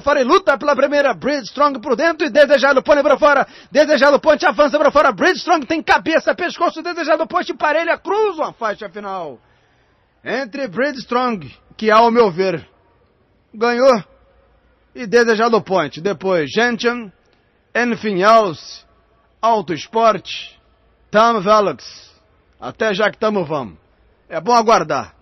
fora e luta pela primeira. strong por dentro e desejado põe para fora. Desejado ponte avança para fora. strong tem cabeça, pescoço, desejado ponte parelha, cruza a faixa final. Entre strong que ao meu ver, ganhou, e desejado ponte. Depois, Gentian, Enfim Else, Auto Esporte, tom Velox. Até já que estamos vamos. É bom aguardar.